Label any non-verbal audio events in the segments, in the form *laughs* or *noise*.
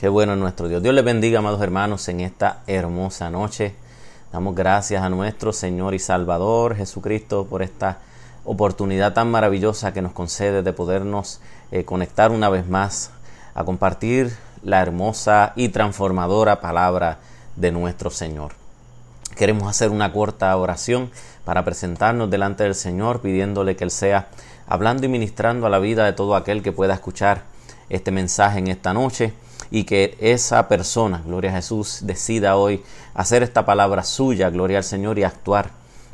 Qué bueno nuestro Dios. Dios les bendiga, amados hermanos, en esta hermosa noche. Damos gracias a nuestro Señor y Salvador Jesucristo por esta oportunidad tan maravillosa que nos concede de podernos eh, conectar una vez más a compartir la hermosa y transformadora palabra de nuestro Señor. Queremos hacer una corta oración para presentarnos delante del Señor pidiéndole que Él sea hablando y ministrando a la vida de todo aquel que pueda escuchar este mensaje en esta noche y que esa persona, gloria a Jesús, decida hoy hacer esta palabra suya, gloria al Señor, y actuar,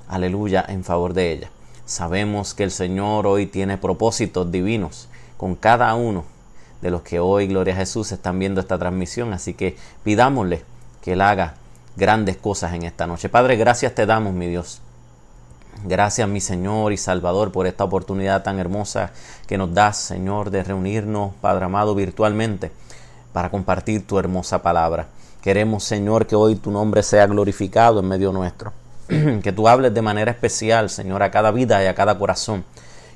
aleluya, en favor de ella. Sabemos que el Señor hoy tiene propósitos divinos con cada uno de los que hoy, gloria a Jesús, están viendo esta transmisión, así que pidámosle que Él haga grandes cosas en esta noche. Padre, gracias te damos, mi Dios. Gracias, mi Señor y Salvador, por esta oportunidad tan hermosa que nos das, Señor, de reunirnos, Padre amado, virtualmente para compartir tu hermosa palabra. Queremos, Señor, que hoy tu nombre sea glorificado en medio nuestro. *clears throat* que tú hables de manera especial, Señor, a cada vida y a cada corazón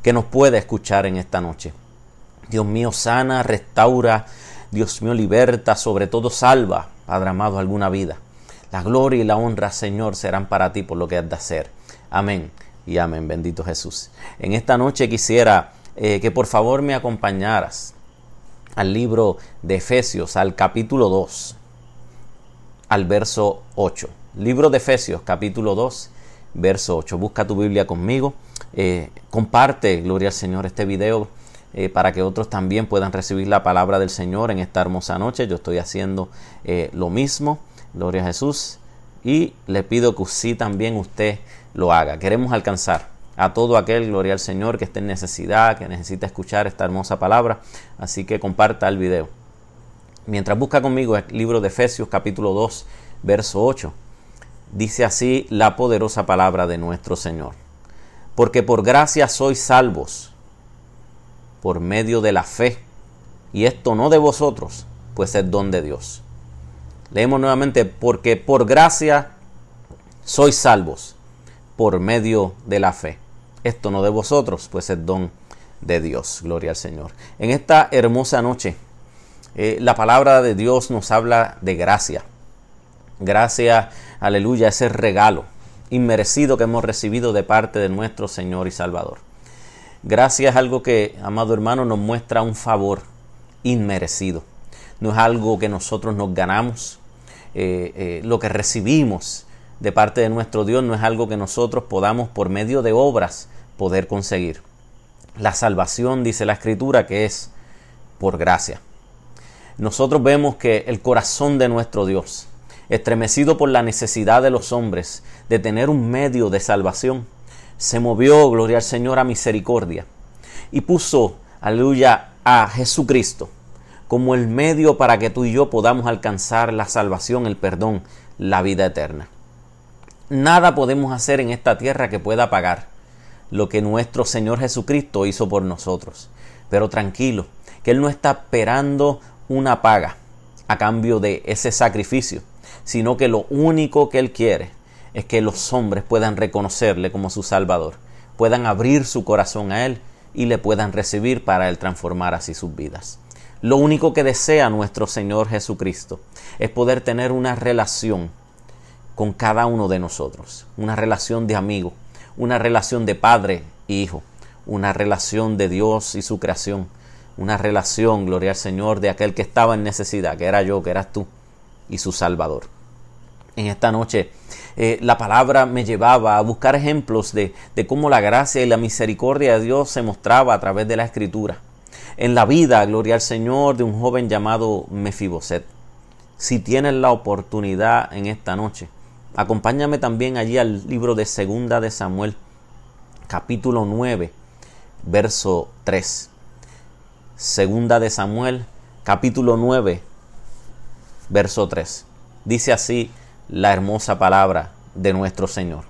que nos pueda escuchar en esta noche. Dios mío, sana, restaura, Dios mío, liberta, sobre todo salva, Padre amado, alguna vida. La gloria y la honra, Señor, serán para ti por lo que has de hacer. Amén y amén, bendito Jesús. En esta noche quisiera eh, que por favor me acompañaras al libro de Efesios, al capítulo 2, al verso 8. Libro de Efesios, capítulo 2, verso 8. Busca tu Biblia conmigo. Eh, comparte, gloria al Señor, este video eh, para que otros también puedan recibir la palabra del Señor en esta hermosa noche. Yo estoy haciendo eh, lo mismo, gloria a Jesús. Y le pido que sí también usted lo haga. Queremos alcanzar a todo aquel, gloria al Señor, que esté en necesidad, que necesita escuchar esta hermosa palabra. Así que comparta el video. Mientras busca conmigo el libro de Efesios capítulo 2, verso 8, dice así la poderosa palabra de nuestro Señor. Porque por gracia sois salvos por medio de la fe, y esto no de vosotros, pues es don de Dios. Leemos nuevamente, porque por gracia sois salvos por medio de la fe esto no de vosotros, pues es don de Dios. Gloria al Señor. En esta hermosa noche, eh, la palabra de Dios nos habla de gracia. Gracia, aleluya, ese regalo inmerecido que hemos recibido de parte de nuestro Señor y Salvador. Gracia es algo que, amado hermano, nos muestra un favor inmerecido. No es algo que nosotros nos ganamos. Eh, eh, lo que recibimos de parte de nuestro Dios no es algo que nosotros podamos por medio de obras poder conseguir. La salvación, dice la escritura, que es por gracia. Nosotros vemos que el corazón de nuestro Dios, estremecido por la necesidad de los hombres de tener un medio de salvación, se movió, gloria al Señor, a misericordia y puso, aleluya, a Jesucristo como el medio para que tú y yo podamos alcanzar la salvación, el perdón, la vida eterna nada podemos hacer en esta tierra que pueda pagar lo que nuestro Señor Jesucristo hizo por nosotros. Pero tranquilo, que Él no está esperando una paga a cambio de ese sacrificio, sino que lo único que Él quiere es que los hombres puedan reconocerle como su Salvador, puedan abrir su corazón a Él y le puedan recibir para Él transformar así sus vidas. Lo único que desea nuestro Señor Jesucristo es poder tener una relación con cada uno de nosotros. Una relación de amigo, una relación de padre e hijo, una relación de Dios y su creación, una relación, gloria al Señor, de aquel que estaba en necesidad, que era yo, que eras tú, y su Salvador. En esta noche eh, la palabra me llevaba a buscar ejemplos de, de cómo la gracia y la misericordia de Dios se mostraba a través de la escritura. En la vida, gloria al Señor, de un joven llamado Mefiboset. Si tienes la oportunidad en esta noche, Acompáñame también allí al libro de Segunda de Samuel, capítulo 9, verso 3. Segunda de Samuel, capítulo 9, verso 3. Dice así la hermosa palabra de nuestro Señor.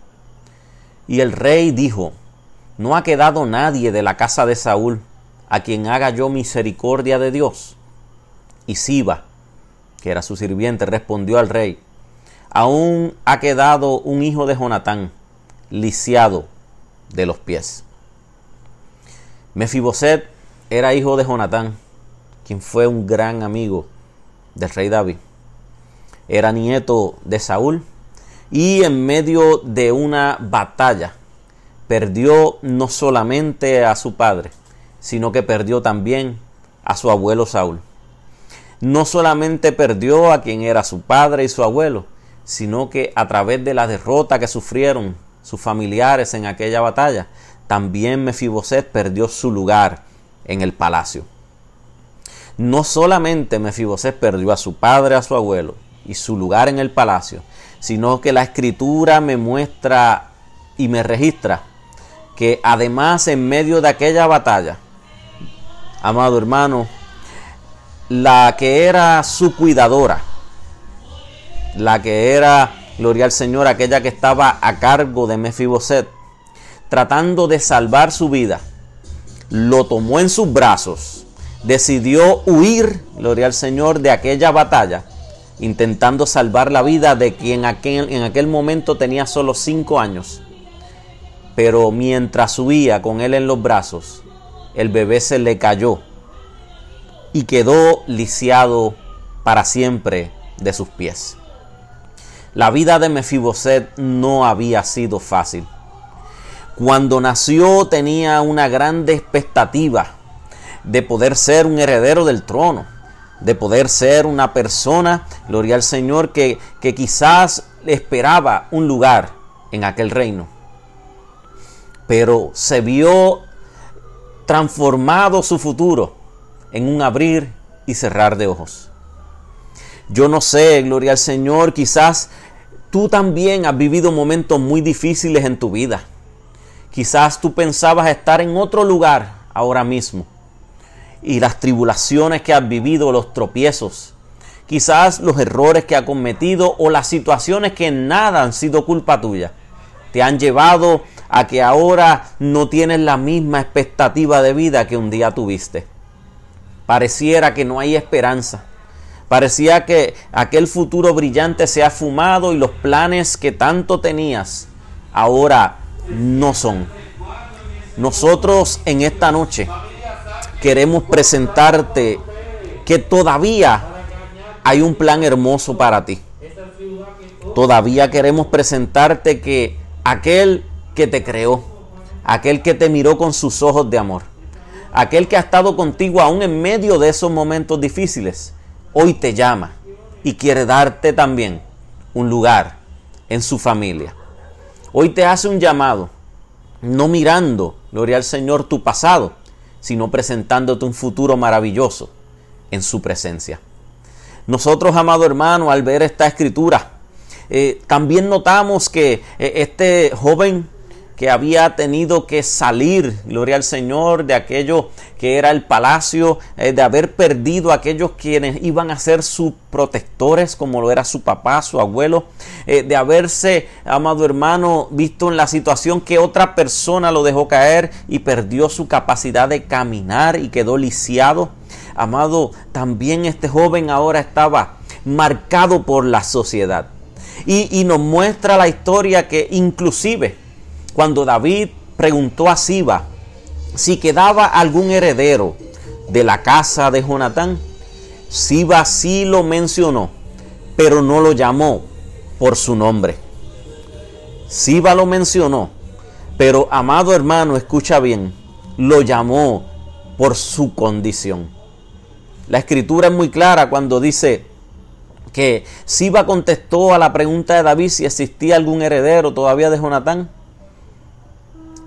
Y el rey dijo, no ha quedado nadie de la casa de Saúl a quien haga yo misericordia de Dios. Y Siba, que era su sirviente, respondió al rey, aún ha quedado un hijo de Jonatán, lisiado de los pies. Mefiboset era hijo de Jonatán, quien fue un gran amigo del rey David. Era nieto de Saúl y en medio de una batalla perdió no solamente a su padre, sino que perdió también a su abuelo Saúl. No solamente perdió a quien era su padre y su abuelo, sino que a través de la derrota que sufrieron sus familiares en aquella batalla, también Mefiboset perdió su lugar en el palacio. No solamente Mefiboset perdió a su padre, a su abuelo y su lugar en el palacio, sino que la escritura me muestra y me registra que además en medio de aquella batalla, amado hermano, la que era su cuidadora, la que era, gloria al Señor, aquella que estaba a cargo de Mefiboset, tratando de salvar su vida, lo tomó en sus brazos, decidió huir, gloria al Señor, de aquella batalla, intentando salvar la vida de quien en aquel momento tenía solo cinco años. Pero mientras huía con él en los brazos, el bebé se le cayó y quedó lisiado para siempre de sus pies. La vida de Mefiboset no había sido fácil. Cuando nació tenía una gran expectativa de poder ser un heredero del trono, de poder ser una persona, gloria al Señor, que, que quizás esperaba un lugar en aquel reino. Pero se vio transformado su futuro en un abrir y cerrar de ojos. Yo no sé, gloria al Señor, quizás tú también has vivido momentos muy difíciles en tu vida. Quizás tú pensabas estar en otro lugar ahora mismo. Y las tribulaciones que has vivido, los tropiezos, quizás los errores que has cometido o las situaciones que en nada han sido culpa tuya, te han llevado a que ahora no tienes la misma expectativa de vida que un día tuviste. Pareciera que no hay esperanza. Parecía que aquel futuro brillante se ha fumado y los planes que tanto tenías ahora no son. Nosotros en esta noche queremos presentarte que todavía hay un plan hermoso para ti. Todavía queremos presentarte que aquel que te creó, aquel que te miró con sus ojos de amor, aquel que ha estado contigo aún en medio de esos momentos difíciles, hoy te llama y quiere darte también un lugar en su familia. Hoy te hace un llamado, no mirando, gloria al Señor, tu pasado, sino presentándote un futuro maravilloso en su presencia. Nosotros, amado hermano, al ver esta escritura, eh, también notamos que eh, este joven que había tenido que salir, gloria al Señor, de aquello que era el palacio, eh, de haber perdido a aquellos quienes iban a ser sus protectores, como lo era su papá, su abuelo, eh, de haberse, amado hermano, visto en la situación que otra persona lo dejó caer y perdió su capacidad de caminar y quedó lisiado. Amado, también este joven ahora estaba marcado por la sociedad. Y, y nos muestra la historia que inclusive cuando David preguntó a Siba si quedaba algún heredero de la casa de Jonatán, Siba sí lo mencionó, pero no lo llamó por su nombre. Siba lo mencionó, pero amado hermano, escucha bien, lo llamó por su condición. La escritura es muy clara cuando dice que Siba contestó a la pregunta de David si existía algún heredero todavía de Jonatán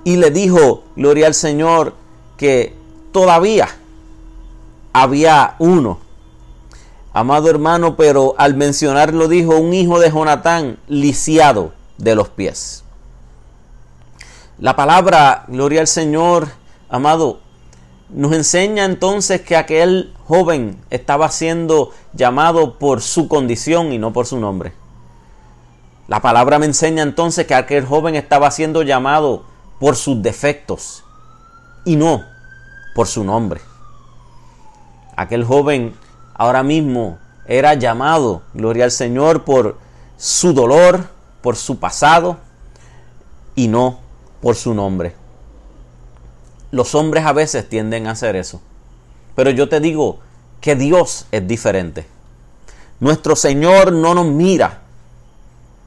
y le dijo, gloria al Señor, que todavía había uno. Amado hermano, pero al mencionarlo dijo un hijo de Jonatán lisiado de los pies. La palabra, gloria al Señor, amado, nos enseña entonces que aquel joven estaba siendo llamado por su condición y no por su nombre. La palabra me enseña entonces que aquel joven estaba siendo llamado por sus defectos y no por su nombre. Aquel joven ahora mismo era llamado, gloria al Señor, por su dolor, por su pasado y no por su nombre. Los hombres a veces tienden a hacer eso. Pero yo te digo que Dios es diferente. Nuestro Señor no nos mira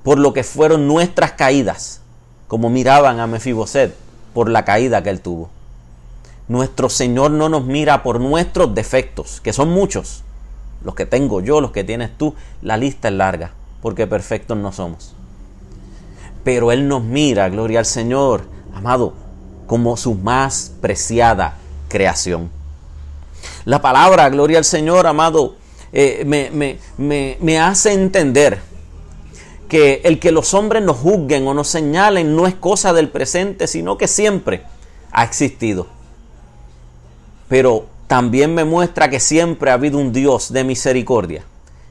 por lo que fueron nuestras caídas como miraban a Mefiboset por la caída que él tuvo. Nuestro Señor no nos mira por nuestros defectos, que son muchos. Los que tengo yo, los que tienes tú, la lista es larga, porque perfectos no somos. Pero Él nos mira, gloria al Señor, amado, como su más preciada creación. La palabra, gloria al Señor, amado, eh, me, me hace entender que el que los hombres nos juzguen o nos señalen no es cosa del presente, sino que siempre ha existido. Pero también me muestra que siempre ha habido un Dios de misericordia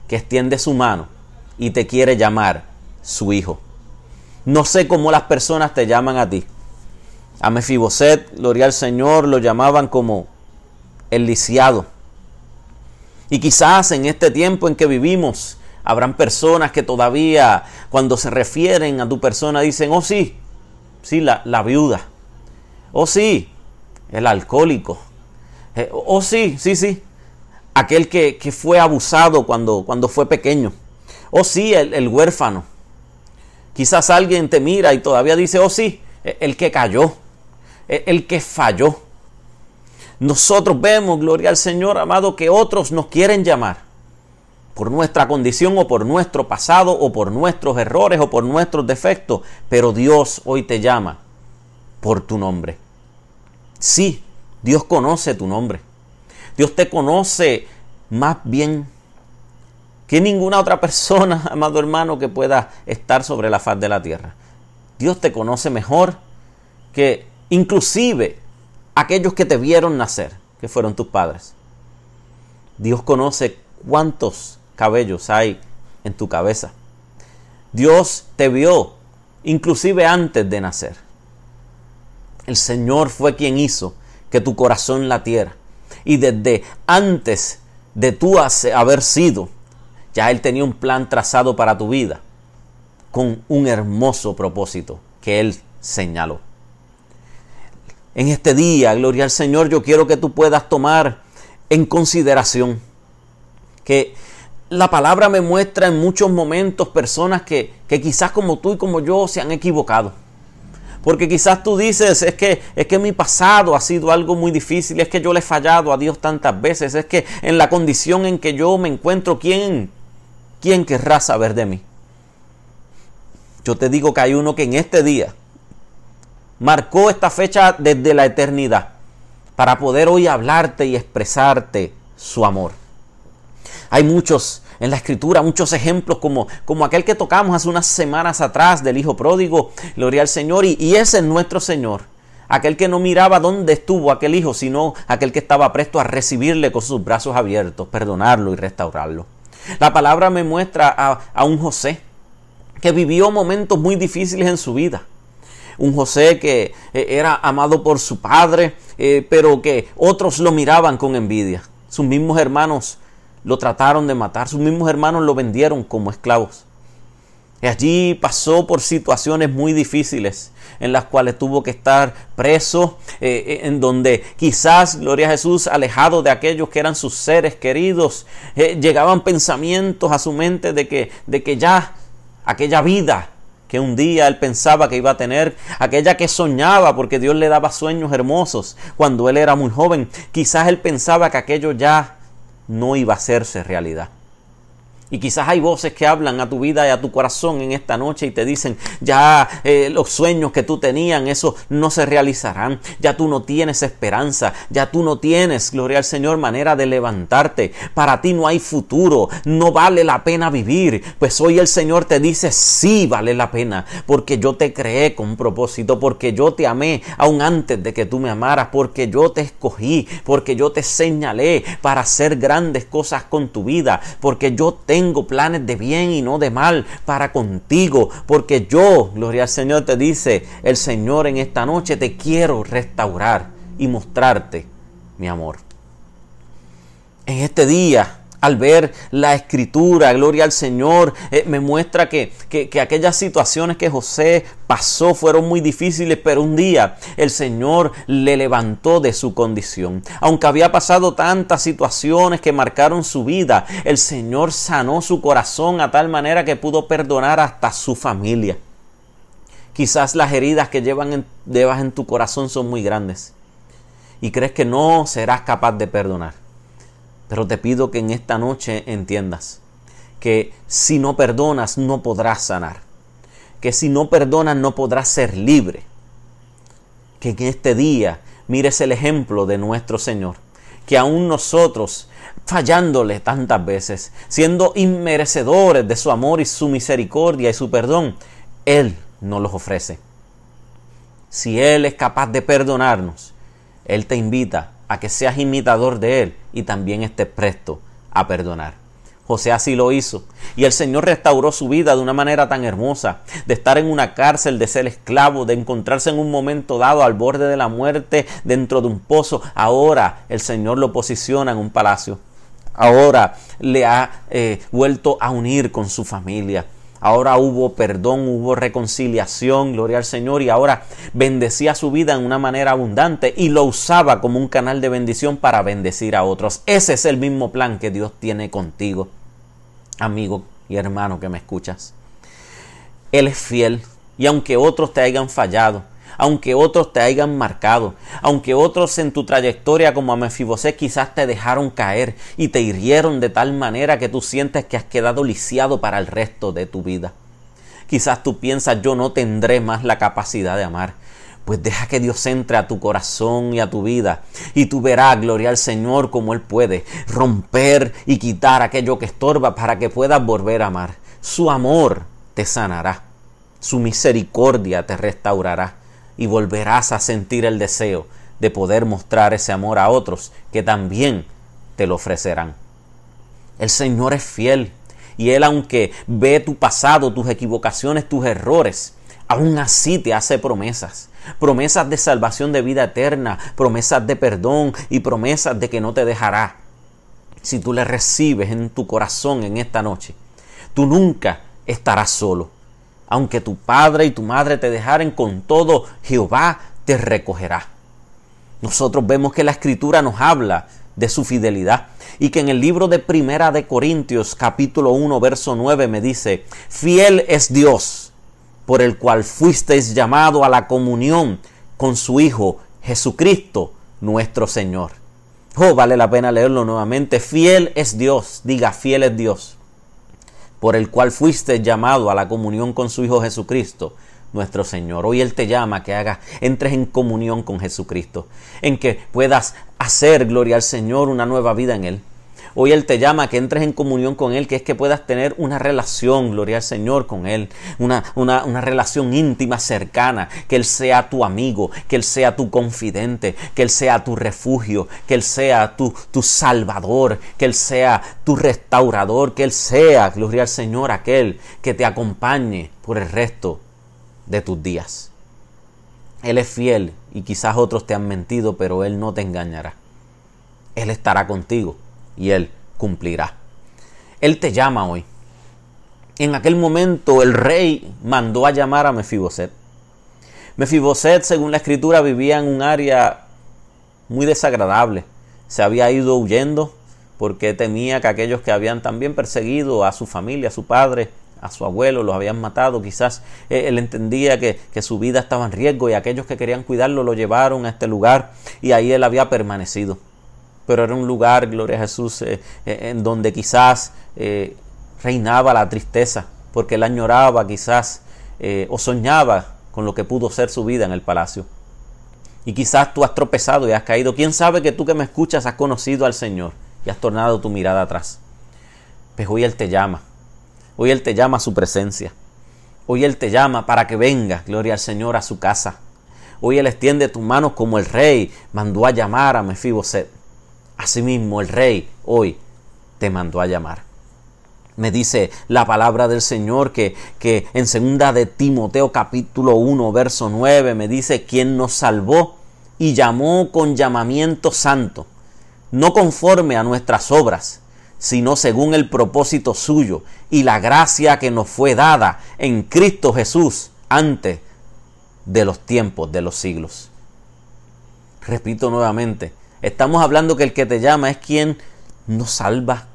que extiende su mano y te quiere llamar su hijo. No sé cómo las personas te llaman a ti. A Mefiboset, gloria al Señor, lo llamaban como el lisiado. Y quizás en este tiempo en que vivimos, Habrán personas que todavía cuando se refieren a tu persona dicen, oh sí, sí, la, viuda. Oh sí, el alcohólico. Eh, oh sí, sí, sí, aquel que, fue abusado cuando, cuando, fue pequeño. Oh sí, el, el huérfano. Quizás alguien te mira y todavía dice, oh sí, e, el que cayó, e, el que falló. Nosotros vemos, gloria al Señor, amado, que otros nos quieren llamar por nuestra condición o por nuestro pasado o por nuestros errores o por nuestros defectos, pero Dios hoy te llama por tu nombre. Sí, Dios conoce tu nombre. Dios te conoce más bien que ninguna otra persona, *laughs* amado hermano, que pueda estar sobre la faz de la tierra. Dios te conoce mejor que inclusive aquellos que te vieron nacer, que fueron tus padres. Dios conoce cuántos cabellos hay en tu cabeza. Dios te vio inclusive antes de nacer. El Señor fue quien hizo que tu corazón latiera. Y desde antes de tú haber sido, ya Él tenía un plan trazado para tu vida con un hermoso propósito que Él señaló. En este día, gloria al Señor, yo quiero que tú puedas tomar en consideración que la palabra me muestra en muchos momentos personas que, que quizás como tú y como yo se han equivocado. Porque quizás tú dices, es que, es que mi pasado ha sido algo muy difícil, es que yo le he fallado a Dios tantas veces, es que en la condición en que yo me encuentro, ¿quién, quién querrá saber de mí? Yo te digo que hay uno que en este día marcó esta fecha desde la eternidad para poder hoy hablarte y expresarte su amor. Hay muchos en la escritura, muchos ejemplos como, como aquel que tocamos hace unas semanas atrás del Hijo Pródigo, gloria al Señor, y, ese es nuestro Señor. Aquel que no miraba dónde estuvo aquel hijo, sino aquel que estaba presto a recibirle con sus brazos abiertos, perdonarlo y restaurarlo. La palabra me muestra a, un José que vivió momentos muy difíciles en su vida un José que eh, era amado por su padre, eh, pero que otros lo miraban con envidia. Sus mismos hermanos lo trataron de matar, sus mismos hermanos lo vendieron como esclavos. Y allí pasó por situaciones muy difíciles en las cuales tuvo que estar preso, eh, eh, en donde quizás, gloria a Jesús, alejado de aquellos que eran sus seres queridos, eh, llegaban pensamientos a su mente de que, de que ya aquella vida que un día él pensaba que iba a tener, aquella que soñaba porque Dios le daba sueños hermosos cuando él era muy joven, quizás él pensaba que aquello ya no iba a hacerse realidad. Y quizás hay voces que hablan a tu vida y a tu corazón en esta noche y te dicen, ya eh, los sueños que tú tenías, eso no se realizarán, ya tú no tienes esperanza, ya tú no tienes, gloria al Señor, manera de levantarte, para ti no hay futuro, no vale la pena vivir. Pues hoy el Señor te dice, sí vale la pena, porque yo te creé con propósito, porque yo te amé aún antes de que tú me amaras, porque yo te escogí, porque yo te señalé para hacer grandes cosas con tu vida, porque yo tengo tengo planes de bien y no de mal para contigo, porque yo, gloria al Señor, te dice el Señor en esta noche, te quiero restaurar y mostrarte mi amor. En este día, al ver la escritura, gloria al Señor, eh, me muestra que, que, aquellas situaciones que José pasó fueron muy difíciles, pero un día el Señor le levantó de su condición. Aunque había pasado tantas situaciones que marcaron su vida, el Señor sanó su corazón a tal manera que pudo perdonar hasta su familia. Quizás las heridas que llevan llevas en tu corazón son muy grandes y crees que no serás capaz de perdonar pero te pido que en esta noche entiendas que si no perdonas no podrás sanar, que si no perdonas no podrás ser libre, que en este día mires el ejemplo de nuestro Señor, que aún nosotros, fallándole tantas veces, siendo inmerecedores de su amor y su misericordia y su perdón, Él nos los ofrece. Si Él es capaz de perdonarnos, Él te invita a que seas imitador de Él y también estés presto a perdonar. José así lo hizo. Y el Señor restauró su vida de una manera tan hermosa, de estar en una cárcel, de ser esclavo, de encontrarse en un momento dado al borde de la muerte, dentro de un pozo. Ahora el Señor lo posiciona en un palacio. Ahora le ha eh, vuelto a unir con su familia ahora hubo perdón, hubo reconciliación, gloria al Señor, y ahora bendecía su vida en una manera abundante y lo usaba como un canal de bendición para bendecir a otros. Ese es el mismo plan que Dios tiene contigo, amigo y hermano que me escuchas. Él es fiel y aunque otros te hayan fallado, aunque otros te hayan marcado, aunque otros en tu trayectoria como a Mefibosé, quizás te dejaron caer y te hirieron de tal manera que tú sientes que has quedado lisiado para el resto de tu vida. Quizás tú piensas yo no tendré más la capacidad de amar. Pues deja que Dios entre a tu corazón y a tu vida y tú verás gloria al Señor como Él puede romper y quitar aquello que estorba para que puedas volver a amar. Su amor te sanará, su misericordia te restaurará y volverás a sentir el deseo de poder mostrar ese amor a otros que también te lo ofrecerán. El Señor es fiel y Él aunque ve tu pasado, tus equivocaciones, tus errores, aún así te hace promesas. Promesas de salvación de vida eterna, promesas de perdón y promesas de que no te dejará. Si tú le recibes en tu corazón en esta noche, tú nunca estarás solo. Aunque tu padre y tu madre te dejaren con todo, Jehová te recogerá. Nosotros vemos que la escritura nos habla de su fidelidad y que en el libro de Primera de Corintios capítulo 1 verso 9 me dice, fiel es Dios por el cual fuisteis llamado a la comunión con su Hijo Jesucristo nuestro Señor. Oh, vale la pena leerlo nuevamente. Fiel es Dios, diga, fiel es Dios por el cual fuiste llamado a la comunión con su Hijo Jesucristo, nuestro Señor. Hoy Él te llama que hagas, entres en comunión con Jesucristo, en que puedas hacer, gloria al Señor, una nueva vida en Él. Hoy Él te llama que entres en comunión con Él, que es que puedas tener una relación, gloria al Señor, con Él, una, una, una relación íntima, cercana, que Él sea tu amigo, que Él sea tu confidente, que Él sea tu refugio, que Él sea tu, tu salvador, que Él sea tu restaurador, que Él sea, gloria al Señor, aquel que te acompañe por el resto de tus días. Él es fiel y quizás otros te han mentido, pero Él no te engañará. Él estará contigo y Él cumplirá. Él te llama hoy. En aquel momento el rey mandó a llamar a Mefiboset. Mefiboset, según la escritura, vivía en un área muy desagradable. Se había ido huyendo porque temía que aquellos que habían también perseguido a su familia, a su padre, a su abuelo, los habían matado. Quizás eh, él entendía que, su vida estaba en riesgo y aquellos que querían cuidarlo lo llevaron a este lugar y ahí él había permanecido pero era un lugar, gloria a Jesús, eh, eh, en donde quizás eh, reinaba la tristeza, porque él añoraba quizás o soñaba con lo que pudo ser su vida en el palacio. Y quizás tú has tropezado y has caído. ¿Quién sabe que tú que me escuchas has conocido al Señor y has tornado tu mirada atrás? Pues hoy Él te llama. Hoy Él te llama a su presencia. Hoy Él te llama para que vengas, gloria al Señor, a su casa. Hoy Él extiende tus manos como el rey mandó a llamar a Mefiboset. Asimismo, el rey hoy te mandó a llamar. Me dice la palabra del Señor que, que en segunda de Timoteo capítulo 1 verso 9 me dice quien nos salvó y llamó con llamamiento santo, no conforme a nuestras obras, sino según el propósito suyo y la gracia que nos fue dada en Cristo Jesús antes de los tiempos de los siglos. Repito nuevamente, Estamos hablando que el que te llama es quien nos salva,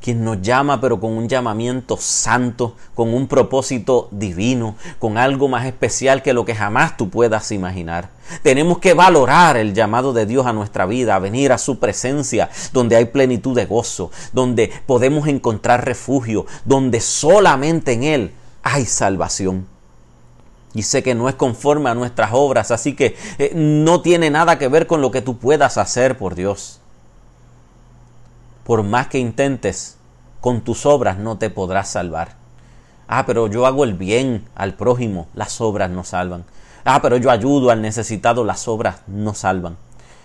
quien nos llama, pero con un llamamiento santo, con un propósito divino, con algo más especial que lo que jamás tú puedas imaginar. Tenemos que valorar el llamado de Dios a nuestra vida, a venir a su presencia, donde hay plenitud de gozo, donde podemos encontrar refugio, donde solamente en Él hay salvación y sé que no es conforme a nuestras obras, así que eh, no tiene nada que ver con lo que tú puedas hacer por Dios. Por más que intentes, con tus obras no te podrás salvar. Ah, pero yo hago el bien al prójimo, las obras no salvan. Ah, pero yo ayudo al necesitado, las obras no salvan.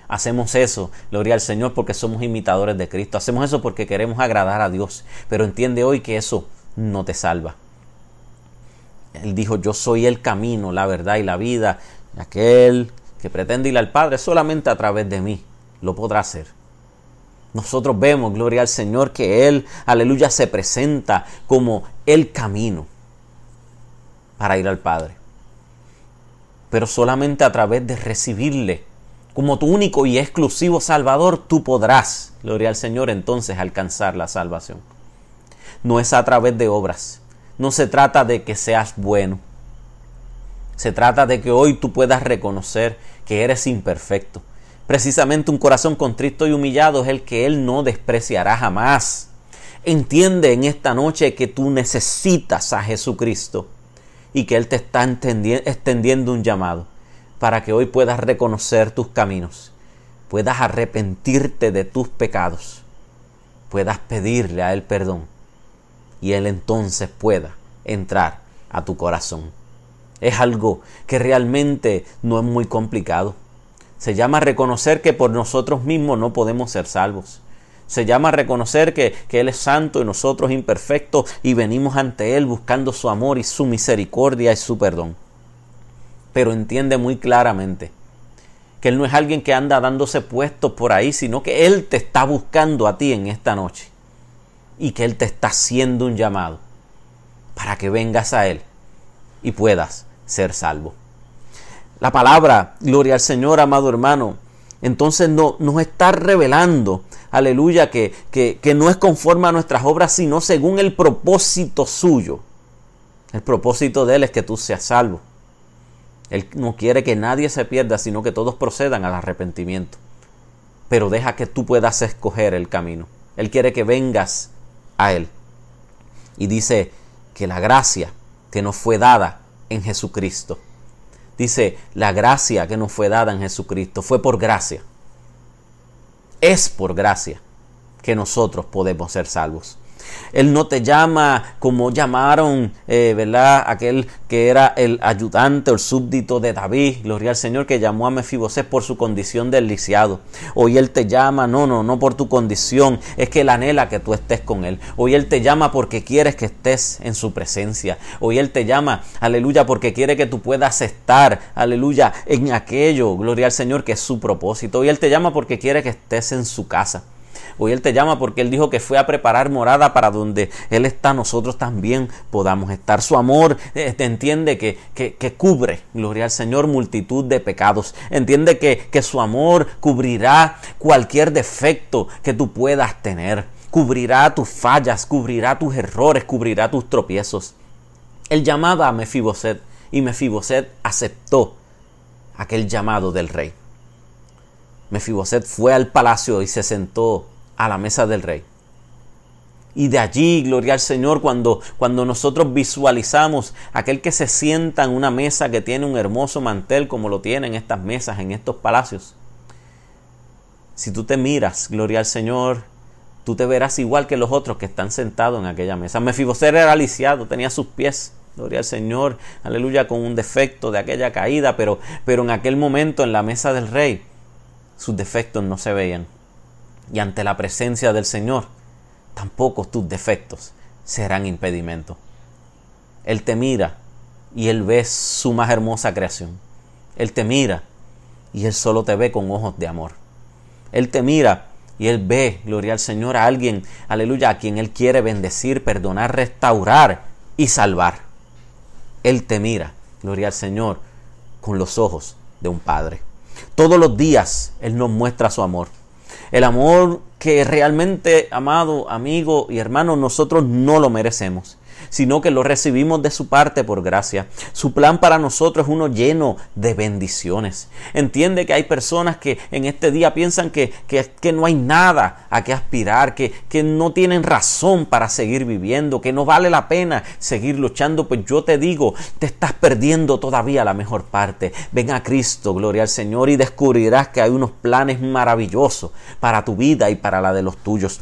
Hacemos eso, gloria al Señor, porque somos imitadores de Cristo. Hacemos eso porque queremos agradar a Dios. Pero entiende hoy que eso no te salva. Él dijo, yo soy el camino, la verdad y la vida. Aquel que pretende ir al Padre solamente a través de mí lo podrá hacer. Nosotros vemos, gloria al Señor, que Él, aleluya, se presenta como el camino para ir al Padre. Pero solamente a través de recibirle como tu único y exclusivo Salvador, tú podrás, gloria al Señor, entonces alcanzar la salvación. No es a través de obras, no se trata de que seas bueno. Se trata de que hoy tú puedas reconocer que eres imperfecto. Precisamente un corazón contrito y humillado es el que Él no despreciará jamás. Entiende en esta noche que tú necesitas a Jesucristo y que Él te está extendiendo un llamado para que hoy puedas reconocer tus caminos, puedas arrepentirte de tus pecados, puedas pedirle a Él perdón y Él entonces pueda entrar a tu corazón. Es algo que realmente no es muy complicado. Se llama reconocer que por nosotros mismos no podemos ser salvos. Se llama reconocer que, que, Él es santo y nosotros imperfectos y venimos ante Él buscando su amor y su misericordia y su perdón. Pero entiende muy claramente que Él no es alguien que anda dándose puestos por ahí, sino que Él te está buscando a ti en esta noche y que Él te está haciendo un llamado para que vengas a Él y puedas ser salvo. La palabra, gloria al Señor, amado hermano, entonces no, nos está revelando, aleluya, que, que no es conforme a nuestras obras, sino según el propósito suyo. El propósito de Él es que tú seas salvo. Él no quiere que nadie se pierda, sino que todos procedan al arrepentimiento. Pero deja que tú puedas escoger el camino. Él quiere que vengas él. Y dice que la gracia que nos fue dada en Jesucristo. Dice, la gracia que nos fue dada en Jesucristo fue por gracia. Es por gracia que nosotros podemos ser salvos. Él no te llama como llamaron, eh, ¿verdad? Aquel que era el ayudante o el súbdito de David, gloria al Señor, que llamó a Mefiboset por su condición de lisiado. Hoy Él te llama, no, no, no por tu condición, es que Él anhela que tú estés con Él. Hoy Él te llama porque quieres que estés en su presencia. Hoy Él te llama, aleluya, porque quiere que tú puedas estar, aleluya, en aquello, gloria al Señor, que es su propósito. Hoy Él te llama porque quiere que estés en su casa. Hoy Él te llama porque Él dijo que fue a preparar morada para donde Él está, nosotros también podamos estar. Su amor eh, te entiende que, cubre, gloria al Señor, multitud de pecados. Entiende que, que su amor cubrirá cualquier defecto que tú puedas tener. Cubrirá tus fallas, cubrirá tus errores, cubrirá tus tropiezos. Él llamaba a Mefiboset y Mefiboset aceptó aquel llamado del rey. Mefiboset fue al palacio y se sentó a la mesa del rey. Y de allí, gloria al Señor, cuando, cuando nosotros visualizamos aquel que se sienta en una mesa que tiene un hermoso mantel como lo tienen estas mesas, en estos palacios. Si tú te miras, gloria al Señor, tú te verás igual que los otros que están sentados en aquella mesa. Mefiboset era lisiado, tenía sus pies, gloria al Señor, aleluya, con un defecto de aquella caída, pero, pero en aquel momento en la mesa del rey sus defectos no se veían y ante la presencia del Señor, tampoco tus defectos serán impedimento. Él te mira y Él ve su más hermosa creación. Él te mira y Él solo te ve con ojos de amor. Él te mira y Él ve, gloria al Señor, a alguien, aleluya, a quien Él quiere bendecir, perdonar, restaurar y salvar. Él te mira, gloria al Señor, con los ojos de un Padre. Todos los días Él nos muestra su amor. El amor que realmente, amado, amigo y hermano, nosotros no lo merecemos sino que lo recibimos de su parte por gracia. Su plan para nosotros es uno lleno de bendiciones. Entiende que hay personas que en este día piensan que, que, no hay nada a que aspirar, que, que no tienen razón para seguir viviendo, que no vale la pena seguir luchando. Pues yo te digo, te estás perdiendo todavía la mejor parte. Ven a Cristo, gloria al Señor, y descubrirás que hay unos planes maravillosos para tu vida y para la de los tuyos.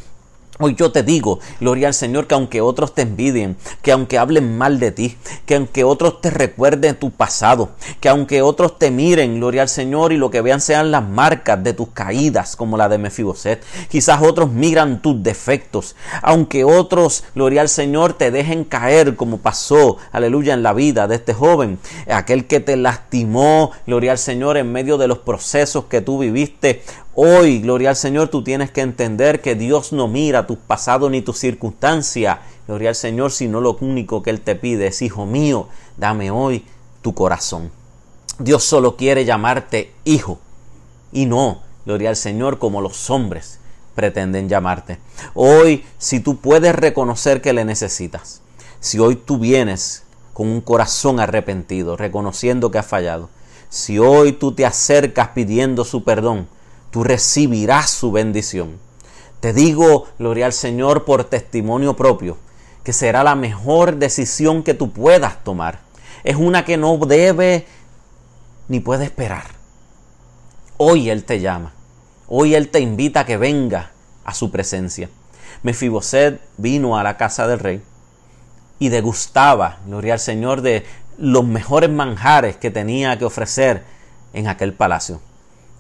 Hoy yo te digo, gloria al Señor, que aunque otros te envidien, que aunque hablen mal de ti, que aunque otros te recuerden tu pasado, que aunque otros te miren, gloria al Señor, y lo que vean sean las marcas de tus caídas, como la de Mefiboset, quizás otros miran tus defectos, aunque otros, gloria al Señor, te dejen caer, como pasó, aleluya, en la vida de este joven, aquel que te lastimó, gloria al Señor, en medio de los procesos que tú viviste, Hoy, gloria al Señor, tú tienes que entender que Dios no mira tus pasados ni tus circunstancias. Gloria al Señor, sino lo único que Él te pide es, hijo mío, dame hoy tu corazón. Dios solo quiere llamarte hijo y no, gloria al Señor, como los hombres pretenden llamarte. Hoy, si tú puedes reconocer que le necesitas, si hoy tú vienes con un corazón arrepentido, reconociendo que has fallado, si hoy tú te acercas pidiendo su perdón, tú recibirás su bendición. Te digo, gloria al Señor, por testimonio propio, que será la mejor decisión que tú puedas tomar. Es una que no debe ni puede esperar. Hoy Él te llama. Hoy Él te invita a que venga a su presencia. Mefiboset vino a la casa del rey y degustaba, gloria al Señor, de los mejores manjares que tenía que ofrecer en aquel palacio.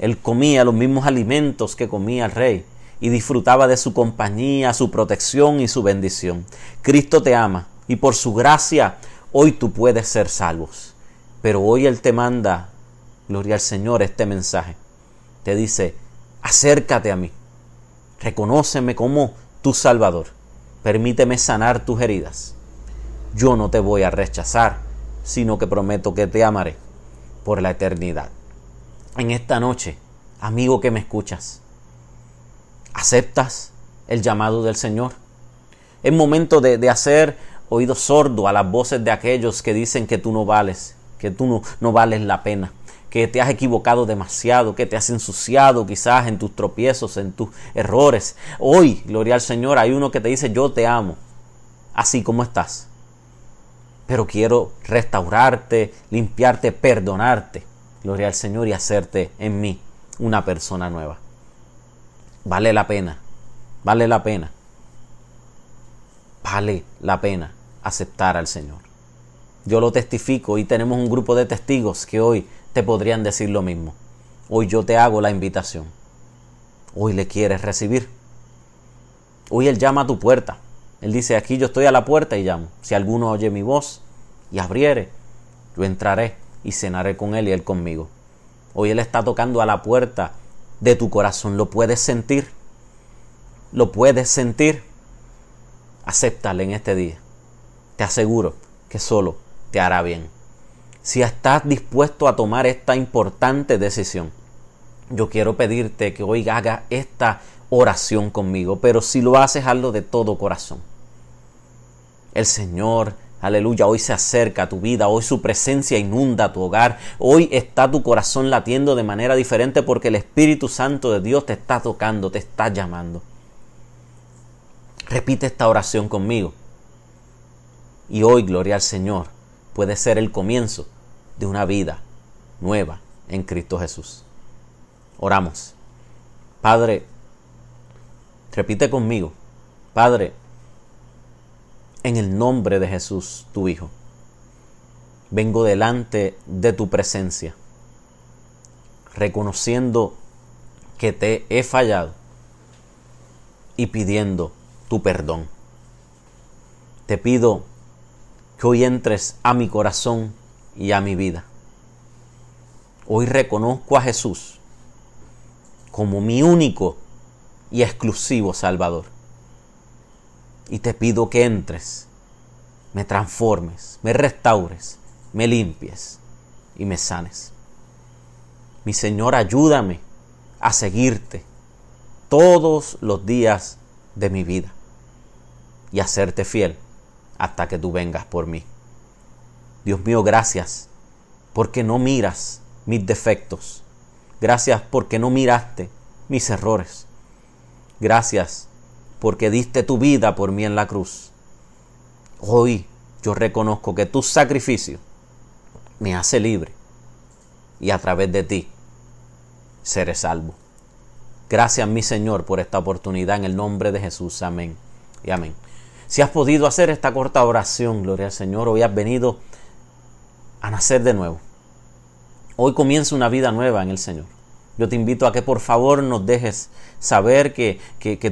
Él comía los mismos alimentos que comía el rey y disfrutaba de su compañía, su protección y su bendición. Cristo te ama y por su gracia hoy tú puedes ser salvos. Pero hoy Él te manda, gloria al Señor, este mensaje. Te dice, acércate a mí, reconóceme como tu Salvador, permíteme sanar tus heridas. Yo no te voy a rechazar, sino que prometo que te amaré por la eternidad en esta noche, amigo que me escuchas, ¿aceptas el llamado del Señor? Es momento de, hacer oído sordo a las voces de aquellos que dicen que tú no vales, que tú no, no vales la pena que te has equivocado demasiado, que te has ensuciado quizás en tus tropiezos, en tus errores. Hoy, gloria al Señor, hay uno que te dice, yo te amo, así como estás. Pero quiero restaurarte, limpiarte, perdonarte gloria al Señor, y hacerte en mí una persona nueva. Vale la pena, vale la pena, vale la pena aceptar al Señor. Yo lo testifico y tenemos un grupo de testigos que hoy te podrían decir lo mismo. Hoy yo te hago la invitación. Hoy le quieres recibir. Hoy Él llama a tu puerta. Él dice, aquí yo estoy a la puerta y llamo. Si alguno oye mi voz y abriere, yo entraré y cenaré con él y él conmigo. Hoy él está tocando a la puerta de tu corazón. Lo puedes sentir. Lo puedes sentir. Acéptale en este día. Te aseguro que solo te hará bien. Si estás dispuesto a tomar esta importante decisión, yo quiero pedirte que hoy hagas esta oración conmigo, pero si lo haces, hazlo de todo corazón. El Señor Aleluya, hoy se acerca a tu vida, hoy su presencia inunda tu hogar, hoy está tu corazón latiendo de manera diferente porque el Espíritu Santo de Dios te está tocando, te está llamando. Repite esta oración conmigo. Y hoy, gloria al Señor, puede ser el comienzo de una vida nueva en Cristo Jesús. Oramos. Padre, repite conmigo. Padre, en el nombre de Jesús, tu Hijo. Vengo delante de tu presencia, reconociendo que te he fallado y pidiendo tu perdón. Te pido que hoy entres a mi corazón y a mi vida. Hoy reconozco a Jesús como mi único y exclusivo Salvador y te pido que entres, me transformes, me restaures, me limpies y me sanes. Mi Señor, ayúdame a seguirte todos los días de mi vida y a serte fiel hasta que tú vengas por mí. Dios mío, gracias porque no miras mis defectos. Gracias porque no miraste mis errores. Gracias porque diste tu vida por mí en la cruz. Hoy yo reconozco que tu sacrificio me hace libre y a través de ti seré salvo. Gracias mi Señor por esta oportunidad en el nombre de Jesús. Amén y amén. Si has podido hacer esta corta oración, gloria al Señor, hoy has venido a nacer de nuevo. Hoy comienza una vida nueva en el Señor. Yo te invito a que por favor nos dejes saber que,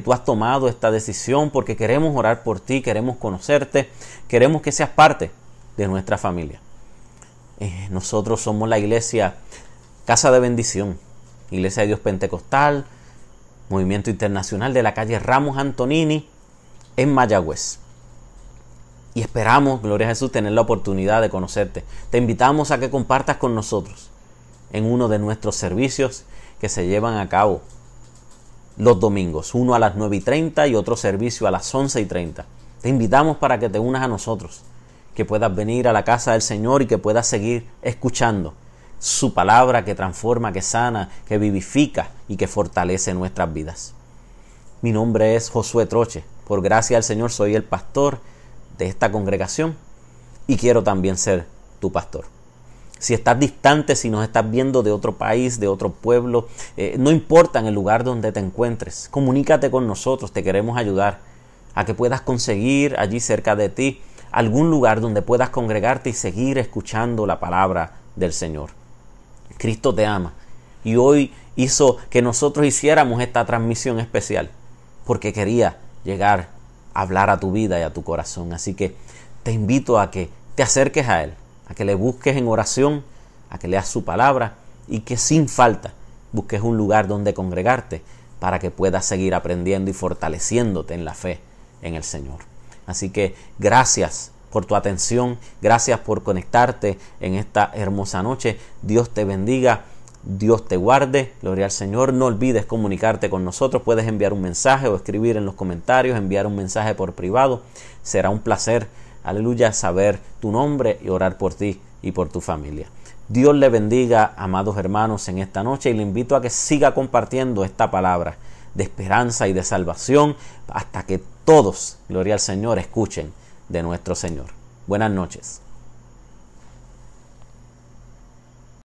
tú has tomado esta decisión porque queremos orar por ti, queremos conocerte, queremos que seas parte de nuestra familia. Eh, nosotros somos la iglesia Casa de Bendición, Iglesia de Dios Pentecostal, Movimiento Internacional de la calle Ramos Antonini en Mayagüez. Y esperamos, Gloria a Jesús, tener la oportunidad de conocerte. Te invitamos a que compartas con nosotros en uno de nuestros servicios que se llevan a cabo los domingos, uno a las 9 y 30 y otro servicio a las 11 y 30. Te invitamos para que te unas a nosotros, que puedas venir a la casa del Señor y que puedas seguir escuchando su palabra que transforma, que sana, que vivifica y que fortalece nuestras vidas. Mi nombre es Josué Troche. Por gracia del Señor soy el pastor de esta congregación y quiero también ser tu pastor si estás distante, si nos estás viendo de otro país, de otro pueblo, eh, no importa en el lugar donde te encuentres, comunícate con nosotros, te queremos ayudar a que puedas conseguir allí cerca de ti algún lugar donde puedas congregarte y seguir escuchando la palabra del Señor. Cristo te ama y hoy hizo que nosotros hiciéramos esta transmisión especial porque quería llegar a hablar a tu vida y a tu corazón. Así que te invito a que te acerques a Él, a que le busques en oración, a que leas su palabra y que sin falta busques un lugar donde congregarte para que puedas seguir aprendiendo y fortaleciéndote en la fe en el Señor. Así que gracias por tu atención, gracias por conectarte en esta hermosa noche. Dios te bendiga. Dios te guarde, gloria al Señor. No olvides comunicarte con nosotros. Puedes enviar un mensaje o escribir en los comentarios, enviar un mensaje por privado. Será un placer aleluya, saber tu nombre y orar por ti y por tu familia. Dios le bendiga, amados hermanos, en esta noche y le invito a que siga compartiendo esta palabra de esperanza y de salvación hasta que todos, gloria al Señor, escuchen de nuestro Señor. Buenas noches.